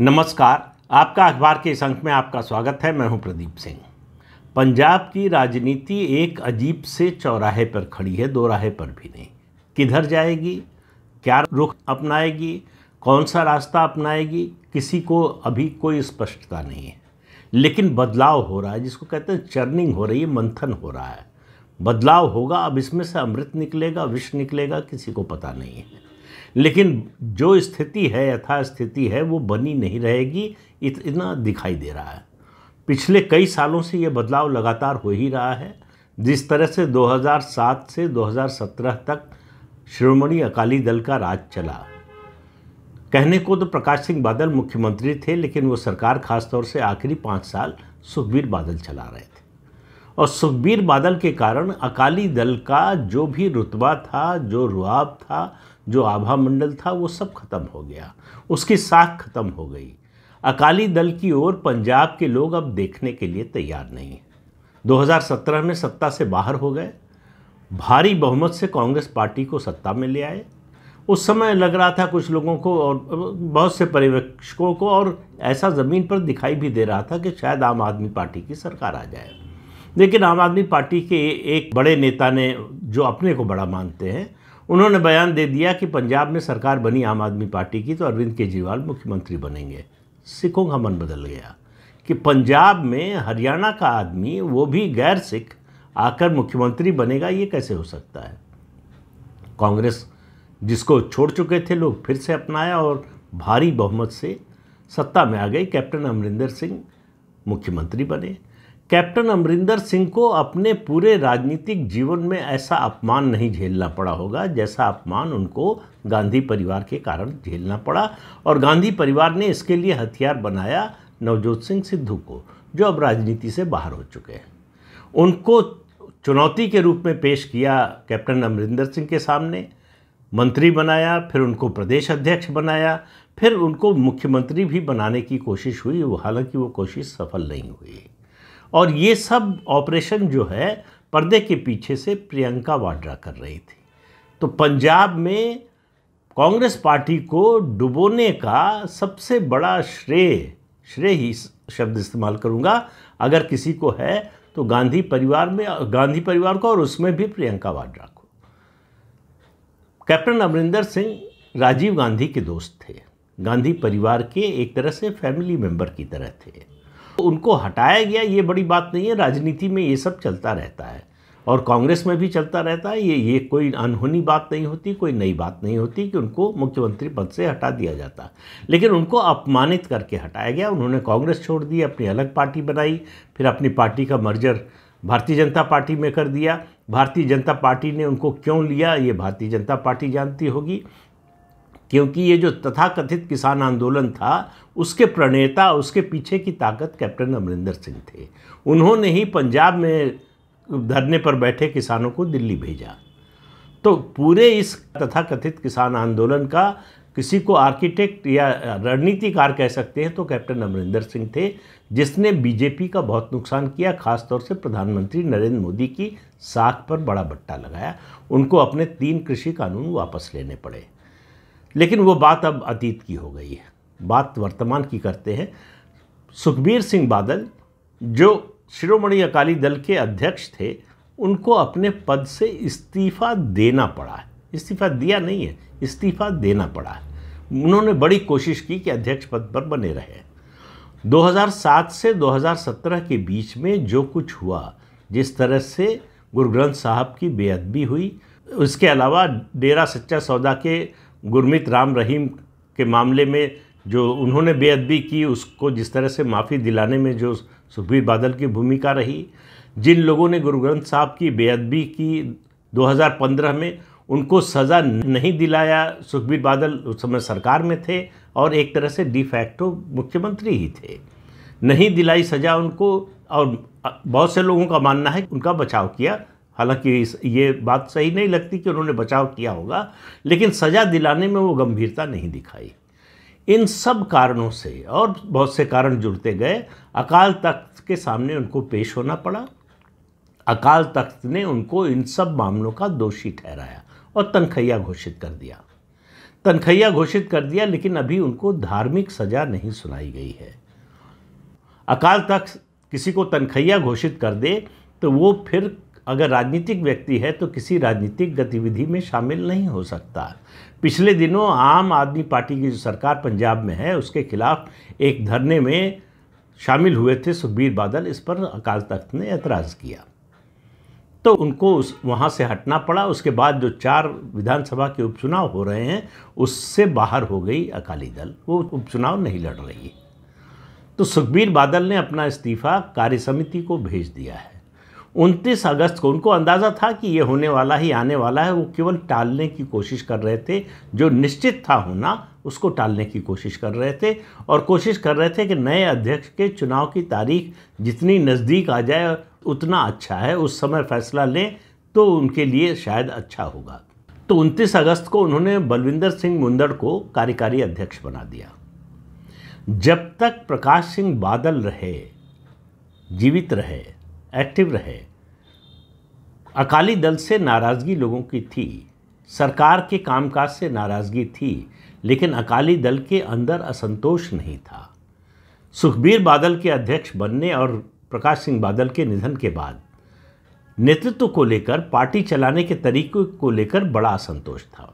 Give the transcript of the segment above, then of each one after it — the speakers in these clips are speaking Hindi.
नमस्कार आपका अखबार के इस अंक में आपका स्वागत है मैं हूं प्रदीप सिंह पंजाब की राजनीति एक अजीब से चौराहे पर खड़ी है दो राहे पर भी नहीं किधर जाएगी क्या रुख अपनाएगी कौन सा रास्ता अपनाएगी किसी को अभी कोई स्पष्टता नहीं है लेकिन बदलाव हो रहा है जिसको कहते हैं चर्निंग हो रही है मंथन हो रहा है बदलाव होगा अब इसमें से अमृत निकलेगा विष निकलेगा किसी को पता नहीं है लेकिन जो स्थिति है यथास्थिति है वो बनी नहीं रहेगी इतना दिखाई दे रहा है पिछले कई सालों से ये बदलाव लगातार हो ही रहा है जिस तरह से 2007 से 2017 तक श्रोमणी अकाली दल का राज चला कहने को तो प्रकाश सिंह बादल मुख्यमंत्री थे लेकिन वो सरकार खासतौर से आखिरी पाँच साल सुखबीर बादल चला रहे थे और सुखबीर बादल के कारण अकाली दल का जो भी रुतबा था जो रुआब था जो आभा मंडल था वो सब खत्म हो गया उसकी साख खत्म हो गई अकाली दल की ओर पंजाब के लोग अब देखने के लिए तैयार नहीं हैं 2017 में सत्ता से बाहर हो गए भारी बहुमत से कांग्रेस पार्टी को सत्ता में ले आए उस समय लग रहा था कुछ लोगों को और बहुत से पर्यवेक्षकों को और ऐसा ज़मीन पर दिखाई भी दे रहा था कि शायद आम आदमी पार्टी की सरकार आ जाए लेकिन आम आदमी पार्टी के एक बड़े नेता ने जो अपने को बड़ा मानते हैं उन्होंने बयान दे दिया कि पंजाब में सरकार बनी आम आदमी पार्टी की तो अरविंद केजरीवाल मुख्यमंत्री बनेंगे सिखों का मन बदल गया कि पंजाब में हरियाणा का आदमी वो भी गैर सिख आकर मुख्यमंत्री बनेगा ये कैसे हो सकता है कांग्रेस जिसको छोड़ चुके थे लोग फिर से अपनाया और भारी बहुमत से सत्ता में आ गई कैप्टन अमरिंदर सिंह मुख्यमंत्री बने कैप्टन अमरिंदर सिंह को अपने पूरे राजनीतिक जीवन में ऐसा अपमान नहीं झेलना पड़ा होगा जैसा अपमान उनको गांधी परिवार के कारण झेलना पड़ा और गांधी परिवार ने इसके लिए हथियार बनाया नवजोत सिंह सिद्धू को जो अब राजनीति से बाहर हो चुके हैं उनको चुनौती के रूप में पेश किया कैप्टन अमरिंदर सिंह के सामने मंत्री बनाया फिर उनको प्रदेश अध्यक्ष बनाया फिर उनको मुख्यमंत्री भी बनाने की कोशिश हुई हालांकि वो कोशिश सफल नहीं हुई और ये सब ऑपरेशन जो है पर्दे के पीछे से प्रियंका वाड्रा कर रही थी तो पंजाब में कांग्रेस पार्टी को डुबोने का सबसे बड़ा श्रेय श्रेय ही शब्द इस्तेमाल करूंगा अगर किसी को है तो गांधी परिवार में गांधी परिवार को और उसमें भी प्रियंका वाड्रा को कैप्टन अमरिंदर सिंह राजीव गांधी के दोस्त थे गांधी परिवार के एक तरह से फैमिली मेंबर की तरह थे तो उनको हटाया गया ये बड़ी बात नहीं है राजनीति में ये सब चलता रहता है और कांग्रेस में भी चलता रहता है ये ये कोई अनहोनी बात नहीं होती कोई नई बात नहीं होती कि उनको मुख्यमंत्री पद से हटा दिया जाता लेकिन उनको अपमानित करके हटाया गया उन्होंने कांग्रेस छोड़ दी अपनी अलग पार्टी बनाई फिर अपनी पार्टी का मर्जर भारतीय जनता पार्टी में कर दिया भारतीय जनता पार्टी ने उनको क्यों लिया ये भारतीय जनता पार्टी जानती होगी क्योंकि ये जो तथाकथित किसान आंदोलन था उसके प्रणेता उसके पीछे की ताकत कैप्टन अमरिंदर सिंह थे उन्होंने ही पंजाब में धरने पर बैठे किसानों को दिल्ली भेजा तो पूरे इस तथाकथित किसान आंदोलन का किसी को आर्किटेक्ट या रणनीतिकार कह सकते हैं तो कैप्टन अमरिंदर सिंह थे जिसने बीजेपी का बहुत नुकसान किया खासतौर से प्रधानमंत्री नरेंद्र मोदी की साख पर बड़ा बट्टा लगाया उनको अपने तीन कृषि कानून वापस लेने पड़े लेकिन वो बात अब अतीत की हो गई है बात वर्तमान की करते हैं सुखबीर सिंह बादल जो शिरोमणि अकाली दल के अध्यक्ष थे उनको अपने पद से इस्तीफ़ा देना पड़ा है इस्तीफ़ा दिया नहीं है इस्तीफ़ा देना पड़ा है उन्होंने बड़ी कोशिश की कि अध्यक्ष पद पर बने रहे 2007 से 2017 के बीच में जो कुछ हुआ जिस तरह से गुरु ग्रंथ साहब की बेअदबी हुई उसके अलावा डेरा सच्चा सौदा के गुरमित राम रहीम के मामले में जो उन्होंने बेअदबी की उसको जिस तरह से माफ़ी दिलाने में जो सुखबीर बादल की भूमिका रही जिन लोगों ने गुरु ग्रंथ साहब की बेअदबी की 2015 में उनको सज़ा नहीं दिलाया सुखबीर बादल उस समय सरकार में थे और एक तरह से डिफैक्टो मुख्यमंत्री ही थे नहीं दिलाई सज़ा उनको और बहुत से लोगों का मानना है उनका बचाव किया हालांकि इस ये बात सही नहीं लगती कि उन्होंने बचाव किया होगा लेकिन सज़ा दिलाने में वो गंभीरता नहीं दिखाई इन सब कारणों से और बहुत से कारण जुड़ते गए अकाल तख्त के सामने उनको पेश होना पड़ा अकाल तख्त ने उनको इन सब मामलों का दोषी ठहराया और तनखैया घोषित कर दिया तनखैया घोषित कर दिया लेकिन अभी उनको धार्मिक सज़ा नहीं सुनाई गई है अकाल तख्त किसी को तनखैया घोषित कर दे तो वो फिर अगर राजनीतिक व्यक्ति है तो किसी राजनीतिक गतिविधि में शामिल नहीं हो सकता पिछले दिनों आम आदमी पार्टी की जो सरकार पंजाब में है उसके खिलाफ एक धरने में शामिल हुए थे सुखबीर बादल इस पर अकाल तख्त ने ऐतराज़ किया तो उनको उस वहाँ से हटना पड़ा उसके बाद जो चार विधानसभा के उपचुनाव हो रहे हैं उससे बाहर हो गई अकाली दल वो उपचुनाव नहीं लड़ रही तो सुखबीर बादल ने अपना इस्तीफ़ा कार्य समिति को भेज दिया है उनतीस अगस्त को उनको अंदाज़ा था कि ये होने वाला ही आने वाला है वो केवल टालने की कोशिश कर रहे थे जो निश्चित था होना उसको टालने की कोशिश कर रहे थे और कोशिश कर रहे थे कि नए अध्यक्ष के चुनाव की तारीख जितनी नज़दीक आ जाए उतना अच्छा है उस समय फैसला लें तो उनके लिए शायद अच्छा होगा तो 29 अगस्त को उन्होंने बलविंदर सिंह मुंदड़ को कार्यकारी अध्यक्ष बना दिया जब तक प्रकाश सिंह बादल रहे जीवित रहे एक्टिव रहे अकाली दल से नाराज़गी लोगों की थी सरकार के कामकाज से नाराज़गी थी लेकिन अकाली दल के अंदर असंतोष नहीं था सुखबीर बादल के अध्यक्ष बनने और प्रकाश सिंह बादल के निधन के बाद नेतृत्व को लेकर पार्टी चलाने के तरीके को लेकर बड़ा असंतोष था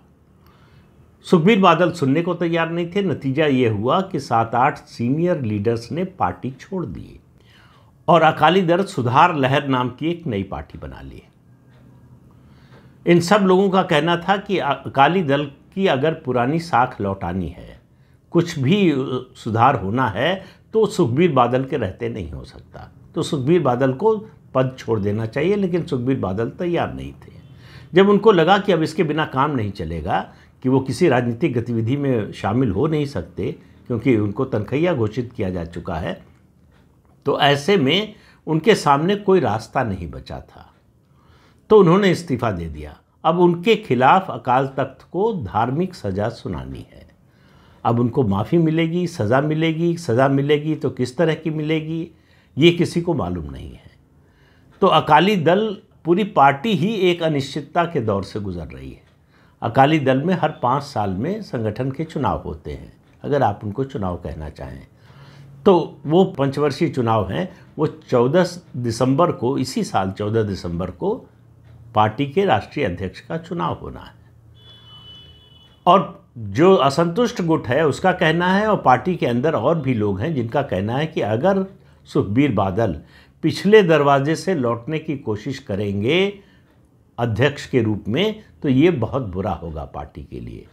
सुखबीर बादल सुनने को तैयार नहीं थे नतीजा ये हुआ कि सात आठ सीनियर लीडर्स ने पार्टी छोड़ दी और अकाली दल सुधार लहर नाम की एक नई पार्टी बना ली इन सब लोगों का कहना था कि अकाली दल की अगर पुरानी साख लौटानी है कुछ भी सुधार होना है तो सुखबीर बादल के रहते नहीं हो सकता तो सुखबीर बादल को पद छोड़ देना चाहिए लेकिन सुखबीर बादल तैयार नहीं थे जब उनको लगा कि अब इसके बिना काम नहीं चलेगा कि वो किसी राजनीतिक गतिविधि में शामिल हो नहीं सकते क्योंकि उनको तनखैया घोषित किया जा चुका है तो ऐसे में उनके सामने कोई रास्ता नहीं बचा था तो उन्होंने इस्तीफा दे दिया अब उनके खिलाफ अकाल तख्त को धार्मिक सज़ा सुनानी है अब उनको माफ़ी मिलेगी सज़ा मिलेगी सज़ा मिलेगी तो किस तरह की मिलेगी ये किसी को मालूम नहीं है तो अकाली दल पूरी पार्टी ही एक अनिश्चितता के दौर से गुजर रही है अकाली दल में हर पाँच साल में संगठन के चुनाव होते हैं अगर आप उनको चुनाव कहना चाहें तो वो पंचवर्षीय चुनाव हैं वो 14 दिसंबर को इसी साल 14 दिसंबर को पार्टी के राष्ट्रीय अध्यक्ष का चुनाव होना है और जो असंतुष्ट गुट है उसका कहना है और पार्टी के अंदर और भी लोग हैं जिनका कहना है कि अगर सुखबीर बादल पिछले दरवाजे से लौटने की कोशिश करेंगे अध्यक्ष के रूप में तो ये बहुत बुरा होगा पार्टी के लिए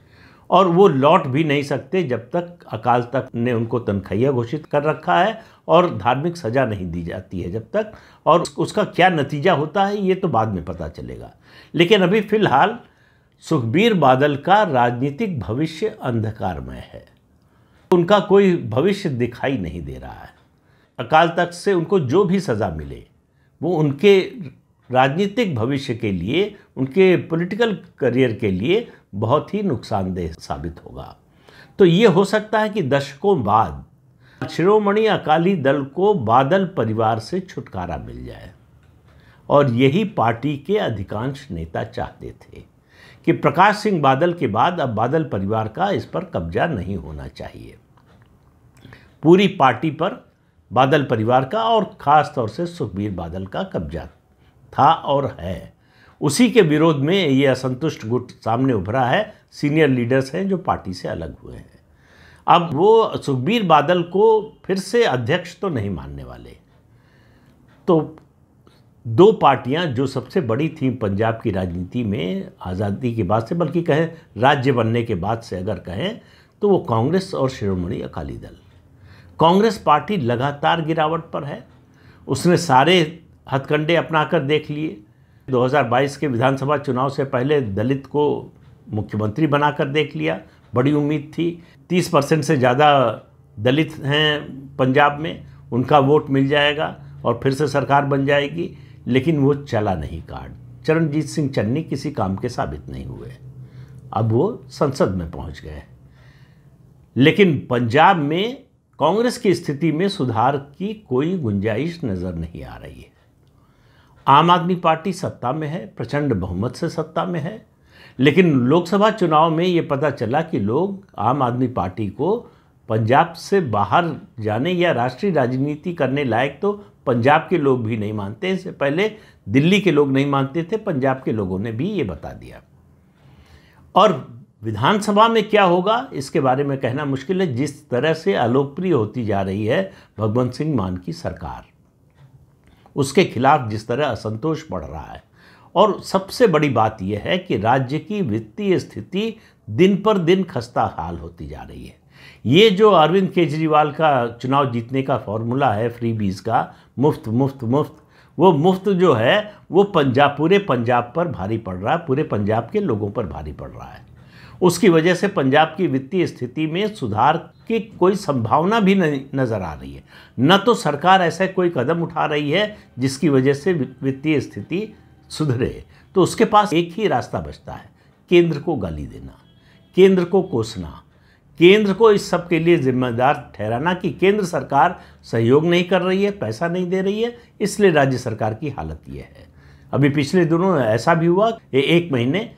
और वो लौट भी नहीं सकते जब तक अकाल तख्त ने उनको तनखैया घोषित कर रखा है और धार्मिक सजा नहीं दी जाती है जब तक और उसका क्या नतीजा होता है ये तो बाद में पता चलेगा लेकिन अभी फ़िलहाल सुखबीर बादल का राजनीतिक भविष्य अंधकारमय है उनका कोई भविष्य दिखाई नहीं दे रहा है अकाल तख्त से उनको जो भी सज़ा मिले वो उनके राजनीतिक भविष्य के लिए उनके पॉलिटिकल करियर के लिए बहुत ही नुकसानदेह साबित होगा तो ये हो सकता है कि दशकों बाद शिरोमणि अकाली दल को बादल परिवार से छुटकारा मिल जाए और यही पार्टी के अधिकांश नेता चाहते थे कि प्रकाश सिंह बादल के बाद अब बादल परिवार का इस पर कब्जा नहीं होना चाहिए पूरी पार्टी पर बादल परिवार का और ख़ास तौर से सुखबीर बादल का कब्जा था और है उसी के विरोध में ये असंतुष्ट गुट सामने उभरा है सीनियर लीडर्स हैं जो पार्टी से अलग हुए हैं अब वो सुखबीर बादल को फिर से अध्यक्ष तो नहीं मानने वाले तो दो पार्टियां जो सबसे बड़ी थीं पंजाब की राजनीति में आज़ादी के बाद से बल्कि कहें राज्य बनने के बाद से अगर कहें तो वो कांग्रेस और शिरोमणि अकाली दल कांग्रेस पार्टी लगातार गिरावट पर है उसने सारे हथकंडे अपनाकर देख लिए 2022 के विधानसभा चुनाव से पहले दलित को मुख्यमंत्री बनाकर देख लिया बड़ी उम्मीद थी 30 परसेंट से ज़्यादा दलित हैं पंजाब में उनका वोट मिल जाएगा और फिर से सरकार बन जाएगी लेकिन वो चला नहीं कार्ड चरणजीत सिंह चन्नी किसी काम के साबित नहीं हुए अब वो संसद में पहुंच गए लेकिन पंजाब में कांग्रेस की स्थिति में सुधार की कोई गुंजाइश नज़र नहीं आ रही है आम आदमी पार्टी सत्ता में है प्रचंड बहुमत से सत्ता में है लेकिन लोकसभा चुनाव में ये पता चला कि लोग आम आदमी पार्टी को पंजाब से बाहर जाने या राष्ट्रीय राजनीति करने लायक तो पंजाब के लोग भी नहीं मानते इससे पहले दिल्ली के लोग नहीं मानते थे पंजाब के लोगों ने भी ये बता दिया और विधानसभा में क्या होगा इसके बारे में कहना मुश्किल है जिस तरह से अलोकप्रिय होती जा रही है भगवंत सिंह मान की सरकार उसके खिलाफ जिस तरह असंतोष बढ़ रहा है और सबसे बड़ी बात यह है कि राज्य की वित्तीय स्थिति दिन पर दिन खस्ता हाल होती जा रही है ये जो अरविंद केजरीवाल का चुनाव जीतने का फॉर्मूला है फ्री बीज का मुफ्त मुफ्त मुफ्त वो मुफ्त जो है वो पंजाब पूरे पंजाब पर भारी पड़ रहा है पूरे पंजाब के लोगों पर भारी पड़ रहा है उसकी वजह से पंजाब की वित्तीय स्थिति में सुधार की कोई संभावना भी नहीं नज़र आ रही है न तो सरकार ऐसा कोई कदम उठा रही है जिसकी वजह से वित्तीय स्थिति सुधरे तो उसके पास एक ही रास्ता बचता है केंद्र को गाली देना केंद्र को कोसना केंद्र को इस सब के लिए जिम्मेदार ठहराना कि केंद्र सरकार सहयोग नहीं कर रही है पैसा नहीं दे रही है इसलिए राज्य सरकार की हालत यह है अभी पिछले दिनों ऐसा भी हुआ कि एक महीने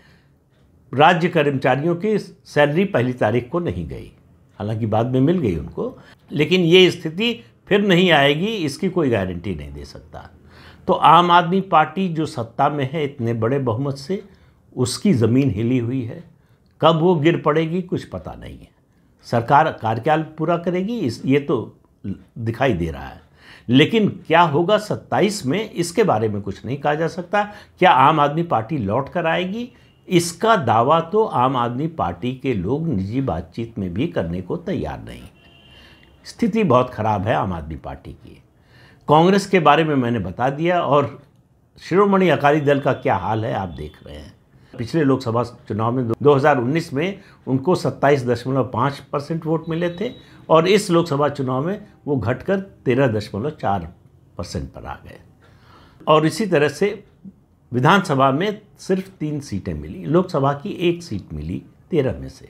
राज्य कर्मचारियों की सैलरी पहली तारीख को नहीं गई हालांकि बाद में मिल गई उनको लेकिन ये स्थिति फिर नहीं आएगी इसकी कोई गारंटी नहीं दे सकता तो आम आदमी पार्टी जो सत्ता में है इतने बड़े बहुमत से उसकी ज़मीन हिली हुई है कब वो गिर पड़ेगी कुछ पता नहीं है सरकार कार्यकाल पूरा करेगी इस ये तो दिखाई दे रहा है लेकिन क्या होगा 27 में इसके बारे में कुछ नहीं कहा जा सकता क्या आम आदमी पार्टी लौट कर आएगी इसका दावा तो आम आदमी पार्टी के लोग निजी बातचीत में भी करने को तैयार नहीं स्थिति बहुत खराब है आम आदमी पार्टी की कांग्रेस के बारे में मैंने बता दिया और शिरोमणि अकाली दल का क्या हाल है आप देख रहे हैं पिछले लोकसभा चुनाव में 2019 में उनको 27.5 परसेंट वोट मिले थे और इस लोकसभा चुनाव में वो घटकर 13.4 परसेंट पर आ गए और इसी तरह से विधानसभा में सिर्फ तीन सीटें मिली लोकसभा की एक सीट मिली तेरह में से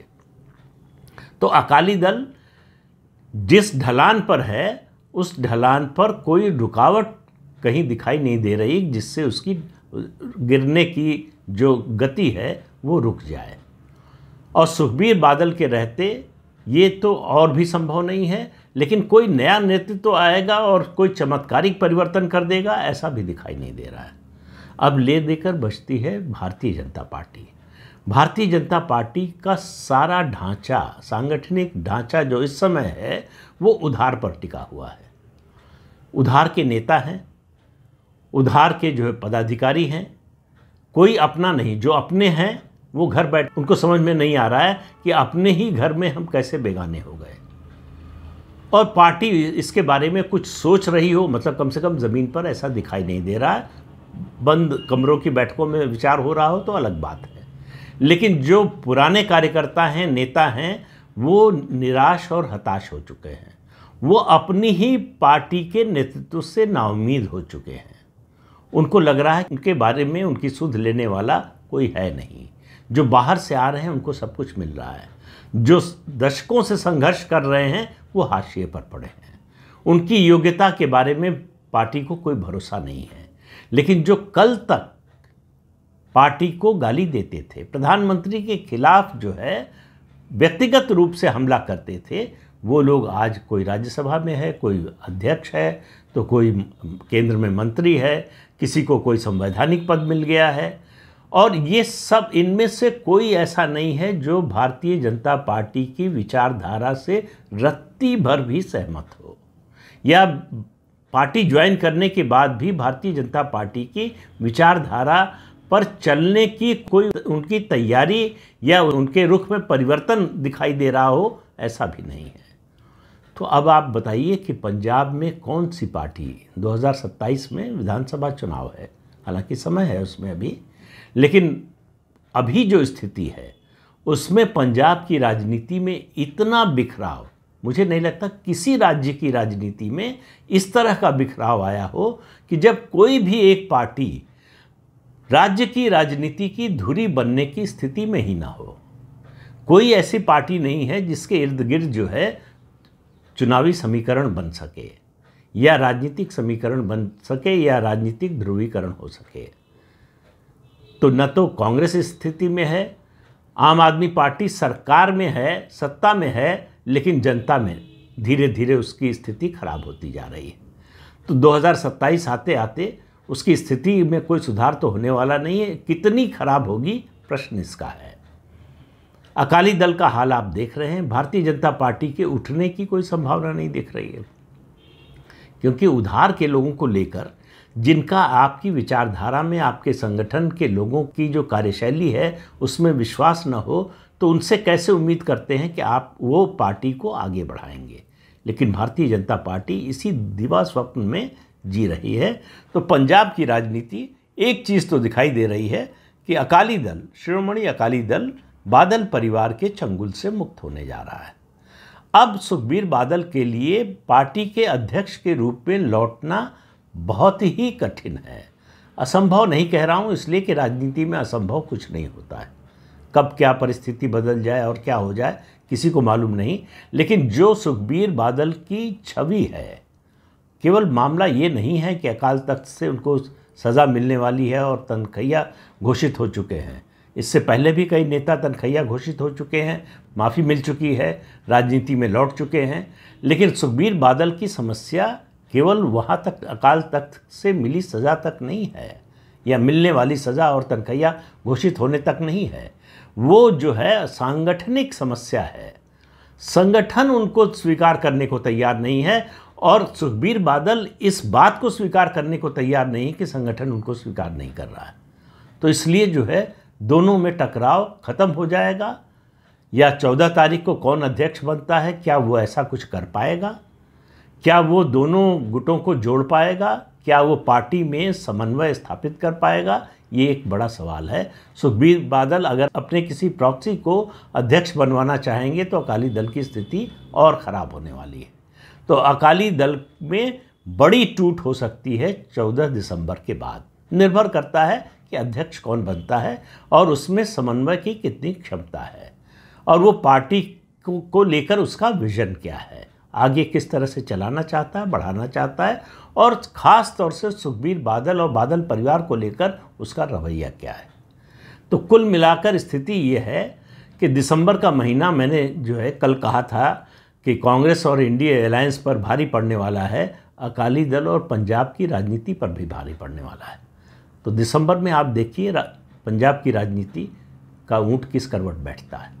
तो अकाली दल जिस ढलान पर है उस ढलान पर कोई रुकावट कहीं दिखाई नहीं दे रही जिससे उसकी गिरने की जो गति है वो रुक जाए और सुखबीर बादल के रहते ये तो और भी संभव नहीं है लेकिन कोई नया नेतृत्व तो आएगा और कोई चमत्कारिक परिवर्तन कर देगा ऐसा भी दिखाई नहीं दे रहा है अब ले देकर बचती है भारतीय जनता पार्टी भारतीय जनता पार्टी का सारा ढांचा सांगठनिक ढांचा जो इस समय है वो उधार पर टिका हुआ है उधार के नेता हैं उधार के जो है पदाधिकारी हैं कोई अपना नहीं जो अपने हैं वो घर बैठ उनको समझ में नहीं आ रहा है कि अपने ही घर में हम कैसे बेगाने हो गए और पार्टी इसके बारे में कुछ सोच रही हो मतलब कम से कम ज़मीन पर ऐसा दिखाई नहीं दे रहा है बंद कमरों की बैठकों में विचार हो रहा हो तो अलग बात है लेकिन जो पुराने कार्यकर्ता हैं नेता हैं वो निराश और हताश हो चुके हैं वो अपनी ही पार्टी के नेतृत्व से नाउमीद हो चुके हैं उनको लग रहा है उनके बारे में उनकी सुध लेने वाला कोई है नहीं जो बाहर से आ रहे हैं उनको सब कुछ मिल रहा है जो दशकों से संघर्ष कर रहे हैं वो हाशिए पर पड़े हैं उनकी योग्यता के बारे में पार्टी को कोई भरोसा नहीं है लेकिन जो कल तक पार्टी को गाली देते थे प्रधानमंत्री के खिलाफ जो है व्यक्तिगत रूप से हमला करते थे वो लोग आज कोई राज्यसभा में है कोई अध्यक्ष है तो कोई केंद्र में मंत्री है किसी को कोई संवैधानिक पद मिल गया है और ये सब इनमें से कोई ऐसा नहीं है जो भारतीय जनता पार्टी की विचारधारा से रत्ती भर भी सहमत हो या पार्टी ज्वाइन करने के बाद भी भारतीय जनता पार्टी की विचारधारा पर चलने की कोई उनकी तैयारी या उनके रुख में परिवर्तन दिखाई दे रहा हो ऐसा भी नहीं है तो अब आप बताइए कि पंजाब में कौन सी पार्टी 2027 में विधानसभा चुनाव है हालांकि समय है उसमें अभी लेकिन अभी जो स्थिति है उसमें पंजाब की राजनीति में इतना बिखराव मुझे नहीं लगता किसी राज्य की राजनीति में इस तरह का बिखराव आया हो कि जब कोई भी एक पार्टी राज्य की राजनीति की धुरी बनने की स्थिति में ही ना हो कोई ऐसी पार्टी नहीं है जिसके इर्द गिर्द जो है चुनावी समीकरण बन सके या राजनीतिक समीकरण बन सके या राजनीतिक ध्रुवीकरण हो सके तो न तो कांग्रेस स्थिति में है आम आदमी पार्टी सरकार में है सत्ता में है लेकिन जनता में धीरे धीरे उसकी स्थिति खराब होती जा रही है तो 2027 आते आते उसकी स्थिति में कोई सुधार तो होने वाला नहीं है कितनी खराब होगी प्रश्न इसका है अकाली दल का हाल आप देख रहे हैं भारतीय जनता पार्टी के उठने की कोई संभावना नहीं दिख रही है क्योंकि उधार के लोगों को लेकर जिनका आपकी विचारधारा में आपके संगठन के लोगों की जो कार्यशैली है उसमें विश्वास न हो तो उनसे कैसे उम्मीद करते हैं कि आप वो पार्टी को आगे बढ़ाएंगे लेकिन भारतीय जनता पार्टी इसी दिवा स्वप्न में जी रही है तो पंजाब की राजनीति एक चीज़ तो दिखाई दे रही है कि अकाली दल श्रोमणी अकाली दल बादल परिवार के चंगुल से मुक्त होने जा रहा है अब सुखबीर बादल के लिए पार्टी के अध्यक्ष के रूप में लौटना बहुत ही कठिन है असंभव नहीं कह रहा हूँ इसलिए कि राजनीति में असंभव कुछ नहीं होता है कब क्या परिस्थिति बदल जाए और क्या हो जाए किसी को मालूम नहीं लेकिन जो सुखबीर बादल की छवि है केवल मामला ये नहीं है कि अकाल तख्त से उनको सज़ा मिलने वाली है और तनखैया घोषित हो चुके हैं इससे पहले भी कई नेता तनखैया घोषित हो चुके हैं माफ़ी मिल चुकी है राजनीति में लौट चुके हैं लेकिन सुखबीर बादल की समस्या केवल वहाँ तक अकाल तख्त से मिली सज़ा तक नहीं है या मिलने वाली सज़ा और तनखैया घोषित होने तक नहीं है वो जो है सांगठनिक समस्या है संगठन उनको स्वीकार करने को तैयार नहीं है और सुखबीर बादल इस बात को स्वीकार करने को तैयार नहीं कि संगठन उनको स्वीकार नहीं कर रहा है तो इसलिए जो है दोनों में टकराव खत्म हो जाएगा या चौदह तारीख को कौन अध्यक्ष बनता है क्या वो ऐसा कुछ कर पाएगा क्या वो दोनों गुटों को जोड़ पाएगा क्या वो पार्टी में समन्वय स्थापित कर पाएगा ये एक बड़ा सवाल है सुखबीर बादल अगर अपने किसी प्रॉक्सी को अध्यक्ष बनवाना चाहेंगे तो अकाली दल की स्थिति और ख़राब होने वाली है तो अकाली दल में बड़ी टूट हो सकती है 14 दिसंबर के बाद निर्भर करता है कि अध्यक्ष कौन बनता है और उसमें समन्वय की कितनी क्षमता है और वो पार्टी को, को लेकर उसका विजन क्या है आगे किस तरह से चलाना चाहता है बढ़ाना चाहता है और ख़ास तौर से सुखबीर बादल और बादल परिवार को लेकर उसका रवैया क्या है तो कुल मिलाकर स्थिति ये है कि दिसंबर का महीना मैंने जो है कल कहा था कि कांग्रेस और इंडिया अलायंस पर भारी पड़ने वाला है अकाली दल और पंजाब की राजनीति पर भी भारी पड़ने वाला है तो दिसंबर में आप देखिए पंजाब की राजनीति का ऊँट किस करवट बैठता है